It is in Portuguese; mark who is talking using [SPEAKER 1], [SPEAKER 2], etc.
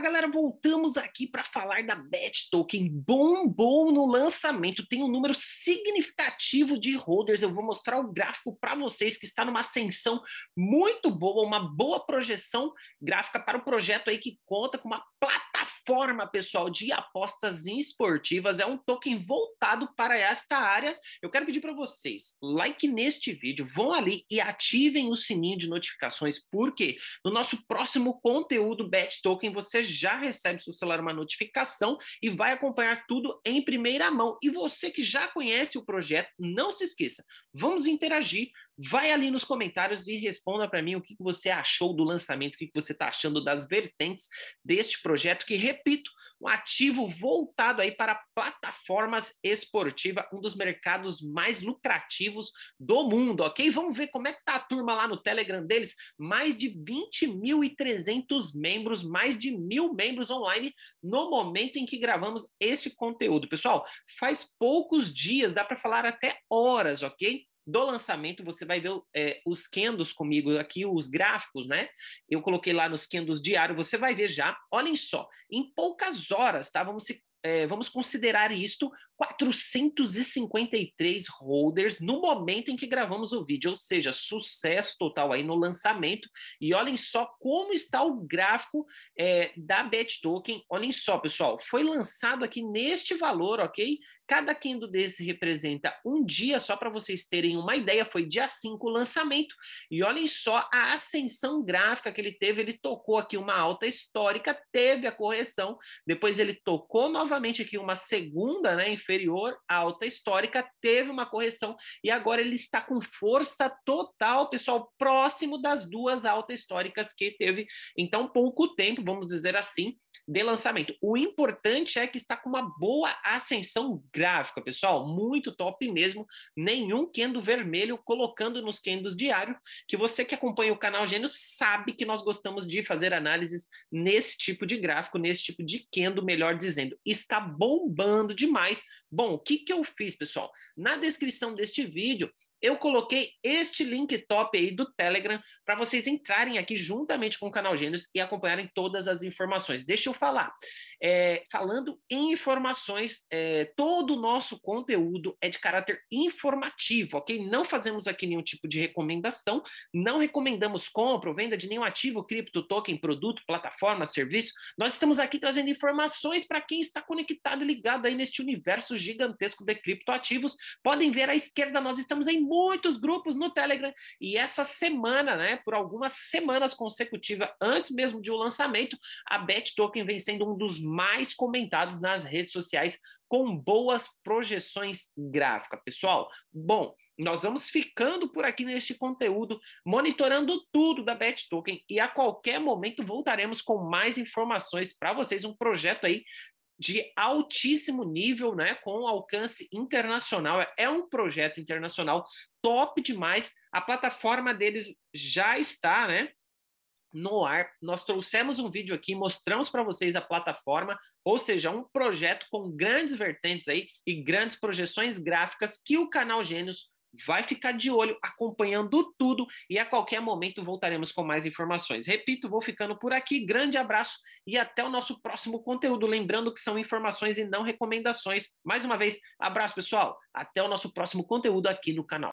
[SPEAKER 1] Fala galera, voltamos aqui para falar da Bet Token. Bombou no lançamento, tem um número significativo de holders. Eu vou mostrar o gráfico para vocês que está numa ascensão muito boa, uma boa projeção gráfica para o projeto aí que conta com uma plataforma plataforma, pessoal, de apostas esportivas. É um token voltado para esta área. Eu quero pedir para vocês, like neste vídeo, vão ali e ativem o sininho de notificações, porque no nosso próximo conteúdo Bet Token você já recebe seu celular uma notificação e vai acompanhar tudo em primeira mão. E você que já conhece o projeto, não se esqueça, vamos interagir Vai ali nos comentários e responda para mim o que, você achou do lançamento, o que, você está achando das vertentes deste projeto, que, repito, um ativo voltado aí para plataformas esportivas, um dos mercados mais lucrativos do mundo, ok? Vamos ver como é que tá a turma lá no Telegram deles. Mais de 20.300 membros, mais de mil membros online no momento em que gravamos este conteúdo. Pessoal, faz poucos dias, dá para falar até horas, ok? do lançamento, você vai ver é, os candles comigo aqui, os gráficos, né? Eu coloquei lá nos candles diário, você vai ver já. Olhem só, em poucas horas, tá? Vamos se é, vamos considerar isto 453 holders no momento em que gravamos o vídeo, ou seja, sucesso total aí no lançamento. E olhem só como está o gráfico é, da BetToken. Olhem só, pessoal, foi lançado aqui neste valor, ok? Cada Kendo desse representa um dia, só para vocês terem uma ideia, foi dia 5 o lançamento. E olhem só a ascensão gráfica que ele teve, ele tocou aqui uma alta histórica, teve a correção, depois ele tocou novamente aqui uma segunda, né, inferior, alta histórica, teve uma correção e agora ele está com força total, pessoal, próximo das duas altas históricas que teve em tão pouco tempo, vamos dizer assim, de lançamento. O importante é que está com uma boa ascensão gráfica gráfica, pessoal, muito top mesmo. Nenhum candle vermelho colocando nos candles diário, que você que acompanha o canal Gênio sabe que nós gostamos de fazer análises nesse tipo de gráfico, nesse tipo de candle, melhor dizendo. Está bombando demais Bom, o que, que eu fiz, pessoal? Na descrição deste vídeo, eu coloquei este link top aí do Telegram para vocês entrarem aqui juntamente com o canal Gênios e acompanharem todas as informações. Deixa eu falar. É, falando em informações, é, todo o nosso conteúdo é de caráter informativo, ok? Não fazemos aqui nenhum tipo de recomendação, não recomendamos compra ou venda de nenhum ativo, cripto, token, produto, plataforma, serviço. Nós estamos aqui trazendo informações para quem está conectado e ligado aí neste universo gigantesco de criptoativos. Podem ver à esquerda, nós estamos em muitos grupos no Telegram. E essa semana, né, por algumas semanas consecutivas, antes mesmo de o um lançamento, a Bet Token vem sendo um dos mais comentados nas redes sociais com boas projeções gráficas. Pessoal, bom, nós vamos ficando por aqui neste conteúdo, monitorando tudo da Bet Token e a qualquer momento voltaremos com mais informações para vocês. Um projeto aí de altíssimo nível, né, com alcance internacional. É um projeto internacional top demais. A plataforma deles já está, né, no ar. Nós trouxemos um vídeo aqui, mostramos para vocês a plataforma, ou seja, um projeto com grandes vertentes aí e grandes projeções gráficas que o canal Gênios vai ficar de olho, acompanhando tudo e a qualquer momento voltaremos com mais informações. Repito, vou ficando por aqui. Grande abraço e até o nosso próximo conteúdo. Lembrando que são informações e não recomendações. Mais uma vez, abraço pessoal. Até o nosso próximo conteúdo aqui no canal.